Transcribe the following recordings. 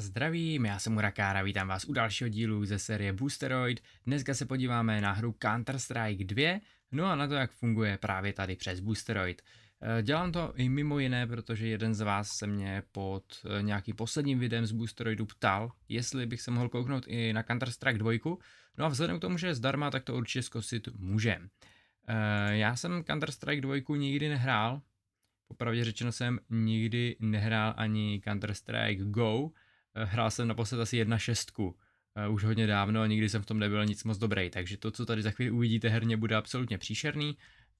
Zdravím, já jsem Urakára, vítám vás u dalšího dílu ze série Boosteroid. Dneska se podíváme na hru Counter-Strike 2, no a na to, jak funguje právě tady přes Boosteroid. Eh, dělám to i mimo jiné, protože jeden z vás se mě pod eh, nějakým posledním videem z Boosteroidu ptal, jestli bych se mohl kouknout i na Counter-Strike 2, no a vzhledem k tomu, že je zdarma, tak to určitě zkusit můžem. Eh, já jsem Counter-Strike 2 nikdy nehrál, popravdě řečeno jsem nikdy nehrál ani Counter-Strike GO, Eh, hrál jsem naposled asi 1.6, eh, už hodně dávno a nikdy jsem v tom nebyl nic moc dobrý, takže to, co tady za chvíli uvidíte herně, bude absolutně příšerný,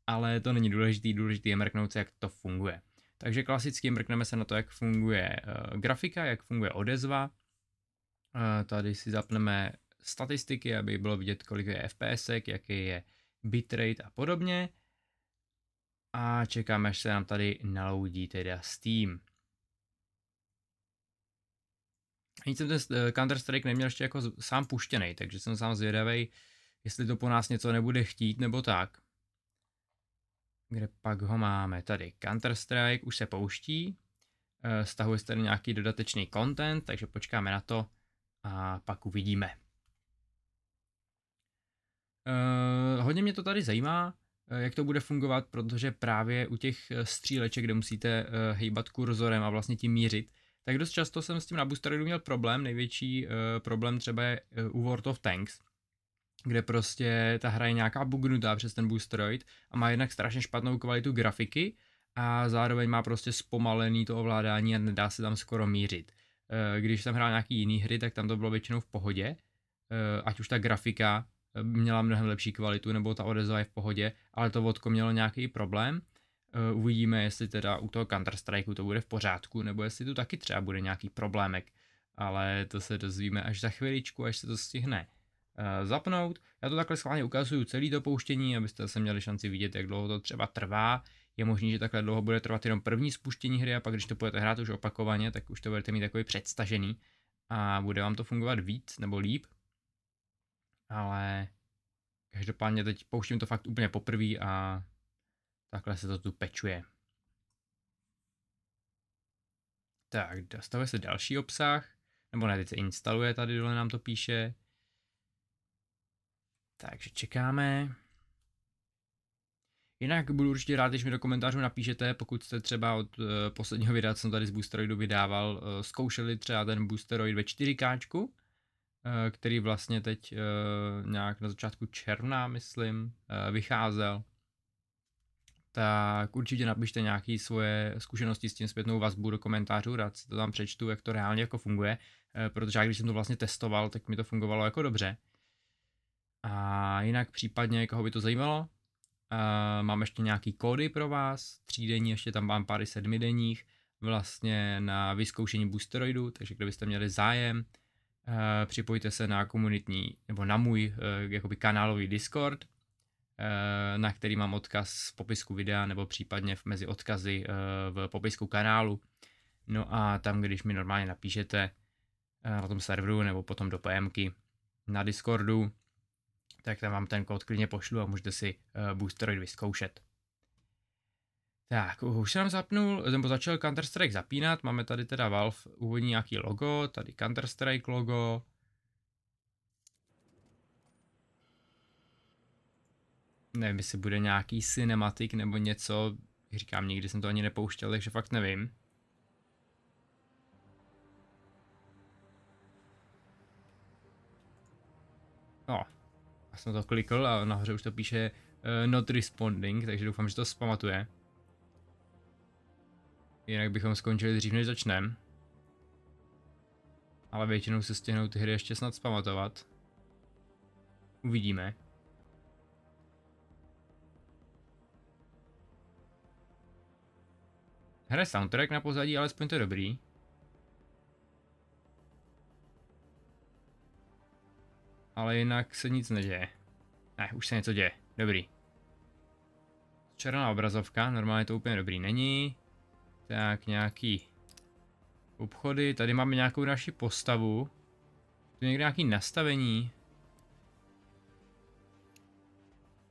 ale to není důležitý, důležitý je mrknout se, jak to funguje. Takže klasicky mrkneme se na to, jak funguje eh, grafika, jak funguje odezva. Tady si zapneme statistiky, aby bylo vidět, kolik je FPS, jaký je bitrate a podobně. A čekáme, až se nám tady naloudí teda Steam. Nic jsem ten eh, Counter-Strike neměl ještě jako sám puštěný, takže jsem sám zvědavý, jestli to po nás něco nebude chtít nebo tak. Kde pak ho máme? Tady Counter-Strike už se pouští, eh, stahuje se tady nějaký dodatečný content, takže počkáme na to a pak uvidíme. Uh, hodně mě to tady zajímá, jak to bude fungovat, protože právě u těch stříleček, kde musíte hejbat kurzorem a vlastně tím mířit, tak dost často jsem s tím na boosteru měl problém. Největší uh, problém třeba je uh, u World of Tanks, kde prostě ta hra je nějaká bugnutá přes ten boosteroid a má jednak strašně špatnou kvalitu grafiky a zároveň má prostě zpomalený to ovládání a nedá se tam skoro mířit. Uh, když jsem hrál nějaký jiný hry, tak tam to bylo většinou v pohodě, uh, ať už ta grafika měla mnohem lepší kvalitu, nebo ta odezva je v pohodě, ale to vodko mělo nějaký problém Eh, uvidíme, jestli teda u toho Counter-Strike to bude v pořádku, nebo jestli tu taky třeba bude nějaký problémek. Ale to se dozvíme až za chviličku, až se to stihne eh, zapnout. Já to takhle schválně ukazuju celý to pouštění, abyste se měli šanci vidět, jak dlouho to třeba trvá. Je možné, že takhle dlouho bude trvat jenom první spuštění hry a pak, když to budete hrát už opakovaně, tak už to budete mít takový předstažený a bude vám to fungovat víc nebo líp. Ale každopádně teď pouštím to fakt úplně poprvé a Takhle se to tu pečuje. Tak, dostavuje se další obsah. Nebo ne, teď se instaluje, tady dole nám to píše. Takže čekáme. Jinak budu určitě rád, když mi do komentářů napíšete, pokud jste třeba od uh, posledního videa, co jsem tady z Boosteroidu vydával, uh, zkoušeli třeba ten Boosteroid ve 4K, uh, eh, který vlastně teď uh, nějak na začátku června, myslím, uh, vycházel tak určitě napište nějaké svoje zkušenosti s tím zpětnou vazbu do komentářů, rád si to tam přečtu, jak to reálně jako funguje, eh, protože já když jsem to vlastně testoval, tak mi to fungovalo jako dobře. A jinak případně, koho by to zajímalo, eh, mám ještě nějaký kódy pro vás, třídení, ještě tam mám pár sedmidenních, vlastně na vyzkoušení boosteroidu, takže kdybyste měli zájem, eh, připojte se na komunitní, nebo na můj jakoby kanálový Discord, Eh, na který mám odkaz v popisku videa nebo případně mezi odkazy eh, v popisku kanálu. No a tam, když mi normálně napíšete eh, na tom serveru nebo potom do PMky na Discordu, tak tam vám ten kód klidně pošlu a můžete si Boosteroid vyzkoušet. Tak, už jsem zapnul, nebo začal Counter-Strike zapínat, máme tady teda Valve úvodní nějaký logo, tady Counter-Strike logo, nevím, jestli bude nějaký cinematik nebo něco, říkám, nikdy jsem to ani nepouštěl, takže fakt nevím. No, já jsem to klikl a nahoře už to píše uh, not responding, takže doufám, že to zpamatuje. Jinak bychom skončili dřív, než začneme. Ale většinou se stihnou ty hry ještě snad zpamatovat. Uvidíme. Hraje soundtrack na pozadí, alespoň to je dobrý. Ale jinak se nic neděje. Ne, už se něco děje. Dobrý. Černá obrazovka, normálně to úplně dobrý není. Tak nějaký obchody, tady máme nějakou naši postavu. Tu někde nějaký nastavení.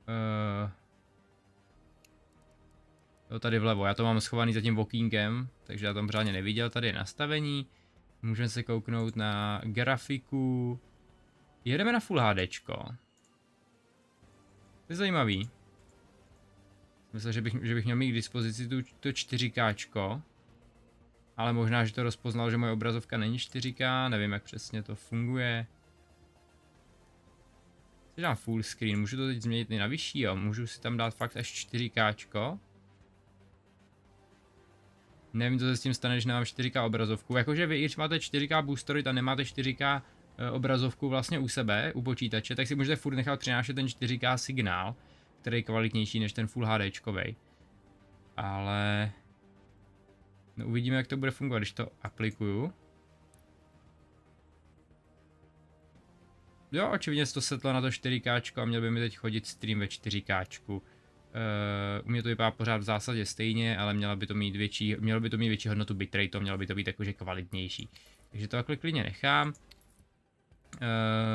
Eh, Jo, tady vlevo, já to mám schovaný za tím okýnkem, takže já tam řádně neviděl, tady je nastavení. Můžeme se kouknout na grafiku. Jedeme na Full HD. To je zajímavý. Myslím, že bych, že bych měl mít k dispozici tu, to 4K, ale možná, že to rozpoznal, že moje obrazovka není 4K, nevím, jak přesně to funguje. Si dám full screen, můžu to teď změnit i na vyšší, jo, můžu si tam dát fakt až 4K, Nevím, co se s tím stane, že nemám 4K obrazovku. Jakože vy, když máte 4K boostery a nemáte 4K e, obrazovku vlastně u sebe, u počítače, tak si můžete furt nechat přinášet ten 4K signál, který je kvalitnější než ten Full čkový. Ale... No uvidíme, jak to bude fungovat, když to aplikuju. Jo, očividně se to setlo na to 4K a měl by mi teď chodit stream ve 4K. Uh, u mě to vypadá pořád v zásadě stejně, ale měla by to mít větší, mělo by to mít větší hodnotu bitrate, to mělo by to být jakože kvalitnější. Takže to takhle klidně nechám. Uh,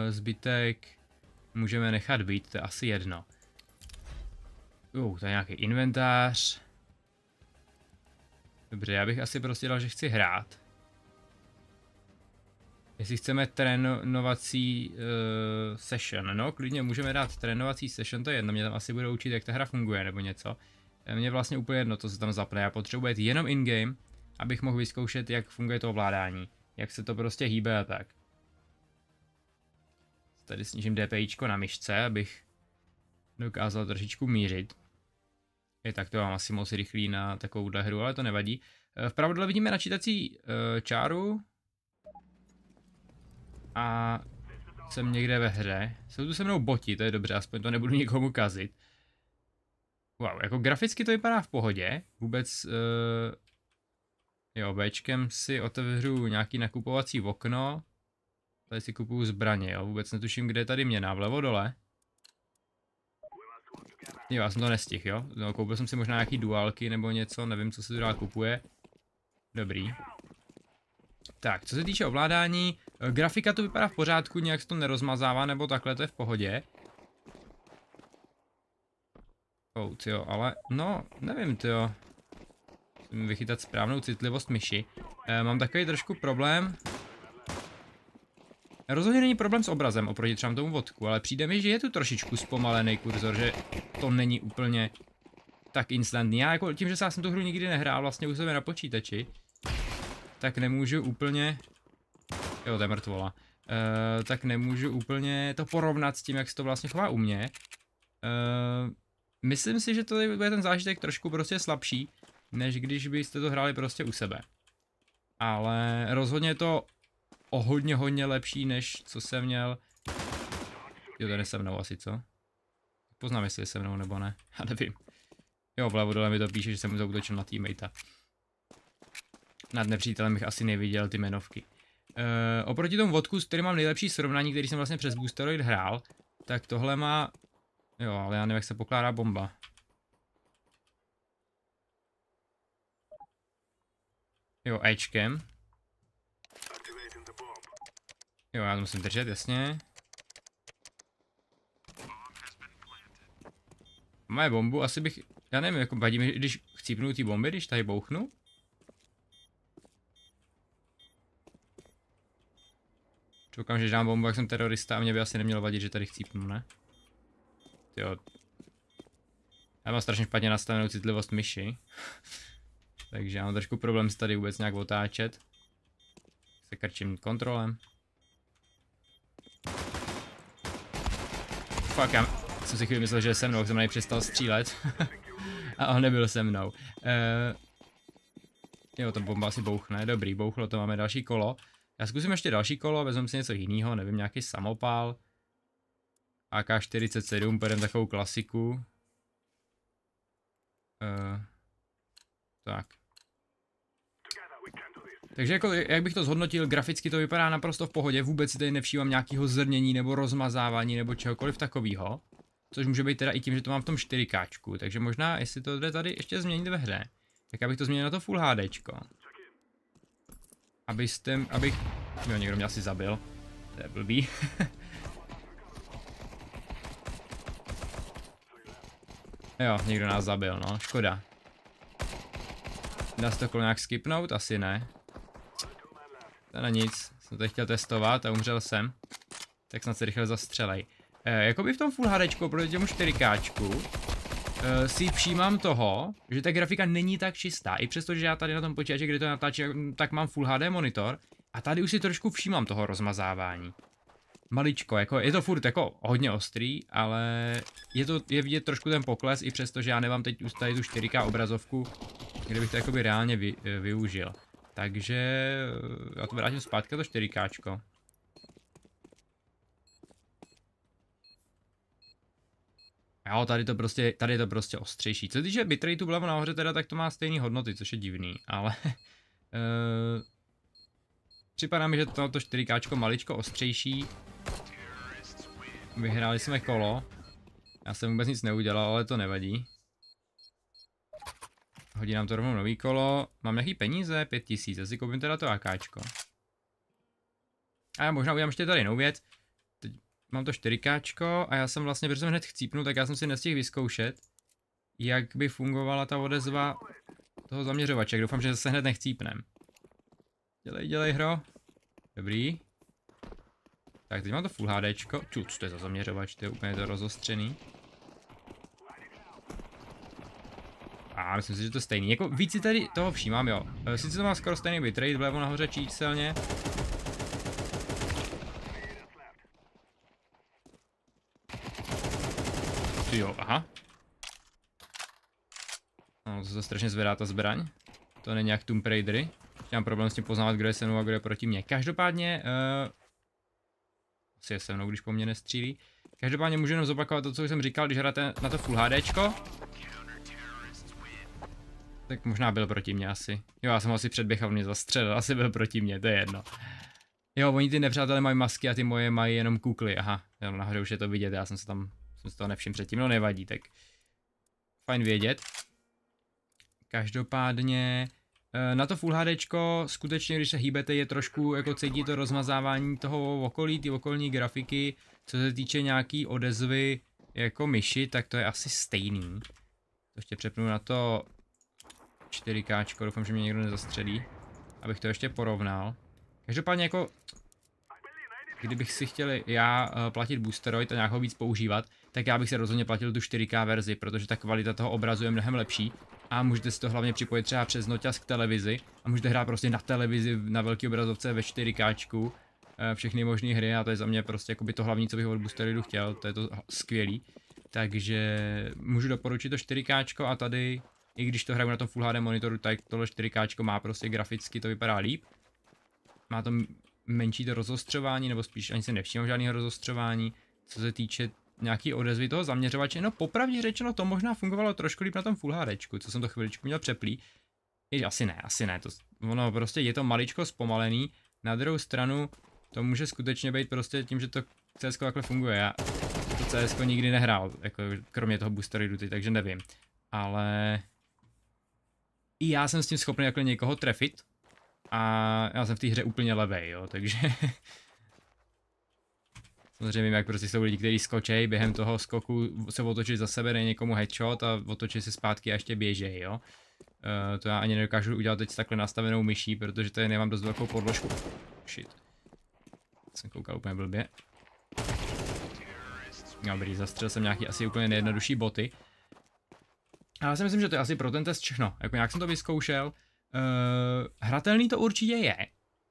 zbytek můžeme nechat být, to je asi jedno. Uh, to je nějaký inventář. Dobře, já bych asi prostě dal, že chci hrát. Jestli chceme trénovací uh, session, no klidně můžeme dát trénovací session, to je jedno, mě tam asi bude učit, jak ta hra funguje nebo něco. Eh, mně vlastně úplně jedno, to se tam zapne, já potřebuji jít jenom in-game, abych mohl vyzkoušet, jak funguje to ovládání, jak se to prostě hýbe a tak. Tady snížím DPIčko na myšce, abych dokázal trošičku mířit. Je tak to mám asi moc rychlý na takovou hru, ale to nevadí. Eh, Vpravo dole vidíme načítací čáru, a jsem někde ve hře. Jsou tu se mnou boti, to je dobře, aspoň to nebudu nikomu kazit. Wow, jako graficky to vypadá v pohodě, vůbec... Uh, jo, Bčkem si otevřu nějaký nakupovací okno. Tady si kupuju zbraně, jo, vůbec netuším, kde je tady měna, vlevo dole. Jo, já jsem to nestihl, jo. No, koupil jsem si možná nějaký duálky nebo něco, nevím, co se tu dál kupuje. Dobrý. Tak, co se týče ovládání, Eh, grafika tu vypadá v pořádku, nějak se to nerozmazává, nebo takhle, to je v pohodě. Out, jo, ale, no, nevím, jo. Musím vychytat správnou citlivost myši. E, mám takový trošku problém. Rozhodně není problém s obrazem oproti třeba tomu vodku, ale přijde mi, že je tu trošičku zpomalený kurzor, že to není úplně tak instantní. Já jako tím, že já jsem tu hru nikdy nehrál vlastně u sebe na počítači, tak nemůžu úplně Jo, to je mrtvola. E, tak nemůžu úplně to porovnat s tím, jak se to vlastně chová u mě. E, myslím si, že to bude ten zážitek trošku prostě slabší, než když byste to hráli prostě u sebe. Ale rozhodně je to o hodně hodně lepší, než co jsem měl. Jo, tady se mnou asi, co? Poznám, jestli je se mnou nebo ne. Já nevím. Jo, vlevo dole mi to píše, že jsem zautočil na teammatea. Nad nepřítelem bych asi neviděl ty jmenovky. Uh, oproti tomu vodku, s kterým mám nejlepší srovnání, který jsem vlastně přes Boosteroid hrál, tak tohle má... Jo, ale já nevím, jak se pokládá bomba. Jo, Ečkem. Jo, já to musím držet, jasně. Máme bombu, asi bych... Já nevím, jako vadí mi, když chcípnu ty bomby, když tady bouchnu? Koukám, že dám bombu, jak jsem terorista a mě by asi nemělo vadit, že tady chcípnu, ne? Jo. Já mám strašně špatně nastavenou citlivost myši. Takže já mám trošku problém si tady vůbec nějak otáčet. Se krčím kontrolem. Fuck, já jsem si chvíli myslel, že je se mnou, jsem na přestal střílet. a on nebyl se mnou. Uh, jo, ta bomba asi bouchne, dobrý, bouchlo, to máme další kolo. Já zkusím ještě další kolo, vezmeme si něco jiného, nevím, nějaký samopál. AK-47, bereme takovou klasiku. Uh, tak. Takže jako, jak bych to zhodnotil, graficky to vypadá naprosto v pohodě, vůbec si tady nevšímám nějakého zrnění nebo rozmazávání nebo čehokoliv takového. Což může být teda i tím, že to mám v tom 4K, takže možná, jestli to jde tady ještě změnit ve hře, tak abych to změnil na to Full HDčko. Abyste, abych... Jo, někdo mě asi zabil. To je blbý. jo, někdo nás zabil, no, škoda. Dá se to kolo nějak skipnout? Asi ne. To na nic, jsem to chtěl testovat a umřel jsem. Tak snad se rychle zastřelej. E, eh, jakoby v tom full hadečku, proti těmu 4 uh, si všímám toho, že ta grafika není tak čistá. I přesto, že já tady na tom počítači, kde to natáčím, tak mám Full HD monitor. A tady už si trošku všímám toho rozmazávání. Maličko, jako je to furt jako hodně ostrý, ale je to je vidět trošku ten pokles, i přesto, že já nemám teď tady tu 4K obrazovku, kde bych to jakoby reálně vy, eh, využil. Takže eh, já to vrátím zpátky to 4K. Jo, tady to prostě, tady je to prostě ostřejší. Co týče bitrateu vlevo nahoře teda, tak to má stejné hodnoty, což je divný, ale... uh, připadá mi, že toto to 4K maličko ostřejší. Vyhráli jsme kolo. Já jsem vůbec nic neudělal, ale to nevadí. Hodí nám to rovnou nový kolo. Mám nějaký peníze? 5000, asi koupím teda to AKčko. A já možná udělám ještě tady jinou věc. Mám to 4K a já jsem vlastně, protože jsem hned chcípnul, tak já jsem si nestihl vyzkoušet, jak by fungovala ta odezva toho zaměřovače. Doufám, že se hned nechcípnem. Dělej, dělej hro. Dobrý. Tak, teď mám to full HDčko. Čuc, to je za zaměřovač, to je úplně to rozostřený. A myslím si, že to je stejný. Jako víc si tady toho všímám, jo. E, sice to má skoro stejný bitrate, vlevo nahoře číselně. jo, aha. No, to se strašně zvedá ta zbraň. To není jak Tomb Raidery. Mám problém s tím poznávat, kdo je se mnou a kdo je proti mně. Každopádně, uh, asi je se mnou, když po mně nestřílí. Každopádně můžu jenom zopakovat to, co jsem říkal, když hráte na to full HDčko. Tak možná byl proti mně asi. Jo, já jsem asi předběhal, mě zastřelil, asi byl proti mně, to je jedno. Jo, oni ty nepřátelé mají masky a ty moje mají jenom kukly, aha. Jo, nahoře už je to vidět, já jsem se tam jsem si toho nevšiml předtím, no nevadí, tak fajn vědět. Každopádně eh, na to Full HD skutečně když se hýbete je trošku, jako cítí to rozmazávání toho okolí, ty okolní grafiky, co se týče nějaký odezvy jako myši, tak to je asi stejný. To ještě přepnu na to 4K, doufám, že mě někdo nezastřelí, abych to ještě porovnal. Každopádně jako, kdybych si chtěl já eh, platit boosteroid a nějak ho víc používat, tak já bych se rozhodně platil tu 4K verzi, protože ta kvalita toho obrazu je mnohem lepší a můžete si to hlavně připojit třeba přes noťaz k televizi a můžete hrát prostě na televizi na velký obrazovce ve 4K eh, všechny možné hry a to je za mě prostě jakoby to hlavní, co bych od Boosteridu chtěl, to je to skvělý. Takže můžu doporučit to 4K a tady, i když to hraju na tom Full HD monitoru, tak tohle 4K má prostě graficky, to vypadá líp. Má to menší to rozostřování, nebo spíš ani se nevšímám žádného rozostřování. Co se týče nějaký odezvy toho zaměřovače. No popravdě řečeno to možná fungovalo trošku líp na tom Full HD, co jsem to chviličku měl přeplý. Jež asi ne, asi ne, to, ono prostě je to maličko zpomalený, na druhou stranu to může skutečně být prostě tím, že to CSK takhle funguje. Já to CSK nikdy nehrál, jako kromě toho boosteru ty, takže nevím. Ale i já jsem s tím schopný jako někoho trefit a já jsem v té hře úplně levej, jo, takže Samozřejmě, jak prostě jsou lidi, kteří skočejí, během toho skoku se otočí za sebe, dej někomu headshot a otočí se zpátky a ještě běžej, jo. Uh, to já ani nedokážu udělat teď s takhle nastavenou myší, protože je nemám dost velkou podložku. Shit. Jsem koukal úplně blbě. Dobrý, zastřel jsem nějaký asi úplně nejjednodušší boty. Ale já si myslím, že to je asi pro ten test všechno. Jako nějak jsem to vyzkoušel. Uh, hratelný to určitě je.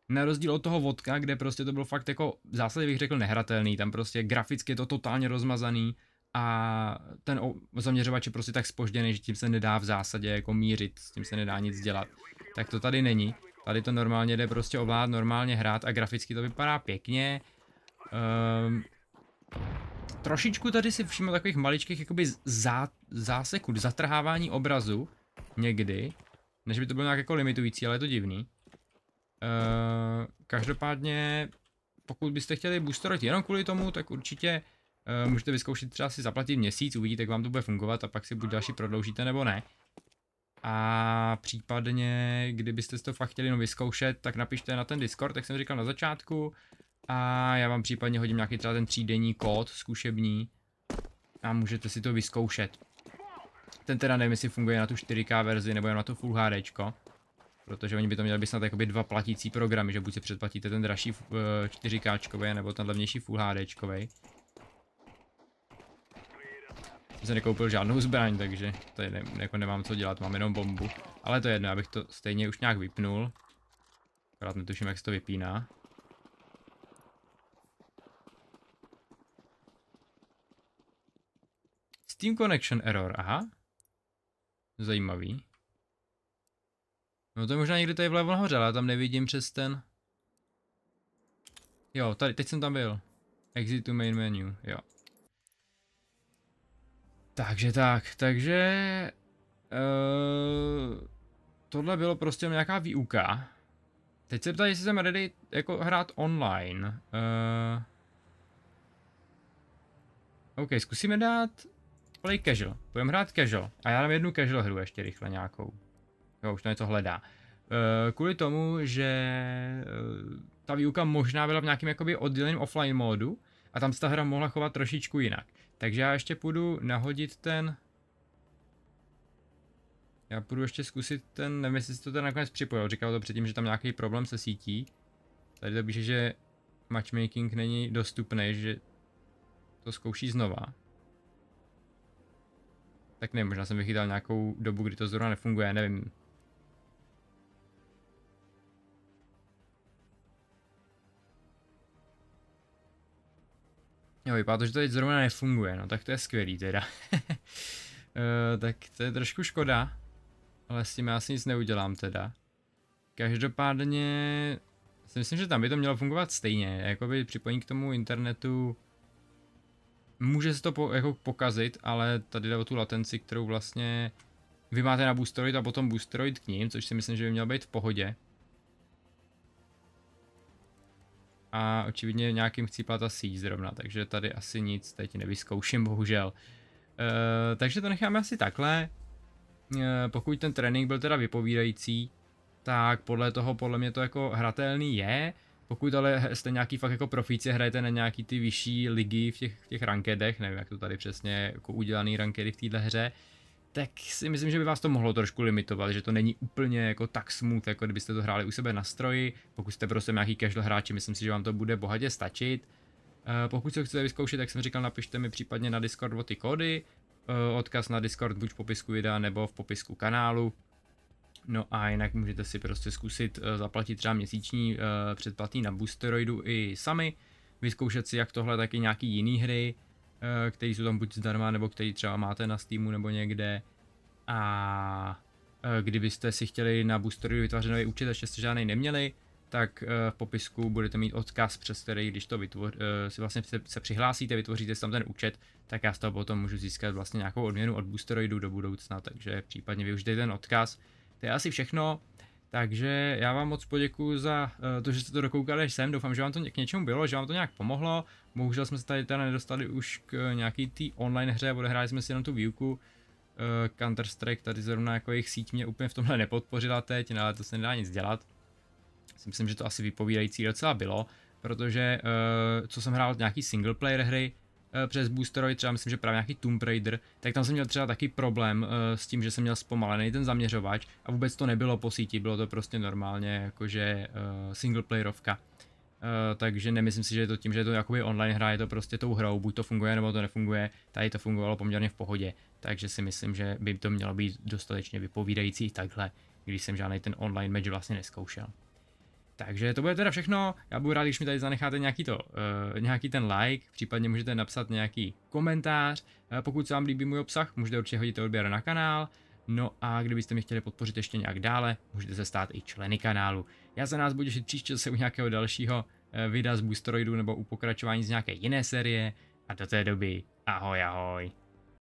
Na rozdíl od toho vodka, kde prostě to bylo fakt jako, v zásadě bych řekl nehratelný, tam prostě graficky je to totálně rozmazaný a ten zaměřovač je prostě tak spožděný, že tím se nedá v zásadě jako mířit, s tím se nedá nic dělat. Tak to tady není, tady to normálně jde prostě ovládat, normálně hrát a graficky to vypadá pěkně. Um, trošičku tady si všiml takových maličkých jakoby zá, záseků, zatrhávání obrazu někdy, než by to bylo nějak jako limitující, ale je to divný. Eh, každopádně, pokud byste chtěli boosterovat jenom kvůli tomu, tak určitě uh, můžete vyzkoušet třeba si zaplatit měsíc, uvidíte, jak vám to bude fungovat a pak si buď další prodloužíte nebo ne. A případně, kdybyste to fakt chtěli jenom vyzkoušet, tak napište na ten Discord, jak jsem říkal na začátku. A já vám případně hodím nějaký třeba ten třídenní kód zkušební a můžete si to vyzkoušet. Ten teda nevím, jestli funguje na tu 4K verzi nebo jen na to Full HD. Protože oni by to měli být snad jakoby dva platící programy, že buď si předplatíte ten dražší 4K, eh, nebo ten levnější Full HD. Jsem nekoupil žádnou zbraň, takže tady ne, jako nemám co dělat, mám jenom bombu. Ale to je jedno, abych to stejně už nějak vypnul. Akorát netuším, jak se to vypíná. Steam Connection Error, aha. Zajímavý. No to je možná někde tady vlevo nahoře, ale já tam nevidím přes ten. Jo, tady, teď jsem tam byl. Exit to main menu, jo. Takže tak, takže... Uh, tohle bylo prostě nějaká výuka. Teď se ptají, jestli jsem ready jako hrát online. Uh, OK, zkusíme dát play casual. Budeme hrát casual. A já dám jednu casual hru ještě rychle nějakou jo, už to něco hledá. Eh, kvůli tomu, že eh, ta výuka možná byla v nějakém jakoby odděleném offline módu a tam se ta hra mohla chovat trošičku jinak. Takže já ještě půjdu nahodit ten... Já půjdu ještě zkusit ten, nevím jestli to ten nakonec připojil, říkal to předtím, že tam nějaký problém se sítí. Tady to píše, že matchmaking není dostupný, že to zkouší znova. Tak nevím, možná jsem vychytal nějakou dobu, kdy to zrovna nefunguje, nevím. Jo, vypadá to, že to teď zrovna nefunguje, no tak to je skvělý teda. uh, tak to je trošku škoda, ale s tím já si nic neudělám teda. Každopádně si myslím, že tam by to mělo fungovat stejně, jakoby připojení k tomu internetu může se to po, jako pokazit, ale tady jde o tu latenci, kterou vlastně vy máte na boostroid a potom boostroid k ním, což si myslím, že by mělo být v pohodě. a očividně nějakým chcípla ta síť zrovna, takže tady asi nic teď nevyzkouším, bohužel. E, takže to necháme asi takhle. E, pokud ten trénink byl teda vypovídající, tak podle toho podle mě to jako hratelný je. Pokud ale jste nějaký fakt jako profíci, hrajete na nějaký ty vyšší ligy v těch, v těch rankedech, nevím jak to tady přesně jako udělaný rankedy v téhle hře, tak si myslím, že by vás to mohlo trošku limitovat, že to není úplně jako tak smooth, jako kdybyste to hráli u sebe na stroji. Pokud jste prostě nějaký casual hráči, myslím si, že vám to bude bohatě stačit. Eh, pokud se chcete vyzkoušet, jak jsem říkal, napište mi případně na Discord o ty kódy. Eh, odkaz na Discord buď v popisku videa nebo v popisku kanálu. No a jinak můžete si prostě zkusit eh, zaplatit třeba měsíční předplatný na Boosteroidu i sami, vyzkoušet si jak tohle, tak i nějaký jiný hry Eh, který jsou tam buď zdarma, nebo který třeba máte na Steamu nebo někde. A eh, kdybyste si chtěli na Boosteru vytvořit nový účet, ještě jste žádný neměli, tak eh, v popisku budete mít odkaz, přes který, když to vytvoř, si vlastně se, se přihlásíte, vytvoříte si tam ten účet, tak já z toho potom můžu získat vlastně nějakou odměnu od Boosteroidu do budoucna, takže případně využijte ten odkaz. To je asi všechno. Takže já vám moc poděkuji za eh, to, že jste to dokoukali až sem. Doufám, že vám to k něčemu bylo, že vám to nějak pomohlo. Bohužel jsme se tady teda nedostali už k eh, nějaký té online hře, odehráli jsme si jenom tu výuku. Eh, Counter-Strike tady zrovna jako jejich síť mě úplně v tomhle nepodpořila teď, no, ale to se nedá nic dělat. myslím, že to asi vypovídající docela bylo, protože co jsem hrál nějaký single player hry, Eh, přes boosteroid, třeba myslím, že právě nějaký Tomb Raider, tak tam jsem měl třeba taky problém eh, s tím, že jsem měl zpomalený ten zaměřovač a vůbec to nebylo po síti, bylo to prostě normálně jakože eh, singleplayerovka. Uh, takže nemyslím si, že je to tím, že je to jakoby online hra, je to prostě tou hrou, buď to funguje nebo to nefunguje, tady to fungovalo poměrně v pohodě, takže si myslím, že by to mělo být dostatečně vypovídající takhle, když jsem žádný ten online match vlastně neskoušel. Takže to bude teda všechno. Já budu rád, když mi tady zanecháte nějaký, to, uh, nějaký ten like, případně můžete napsat nějaký komentář. Uh, pokud se vám líbí můj obsah, můžete určitě hodit odběr na kanál. No a kdybyste mě chtěli podpořit ještě nějak dále, můžete se stát i členy kanálu. Já se nás budu těšit příště se u nějakého dalšího uh, videa z Boosteroidu nebo u pokračování z nějaké jiné série. A do té doby ahoj ahoj.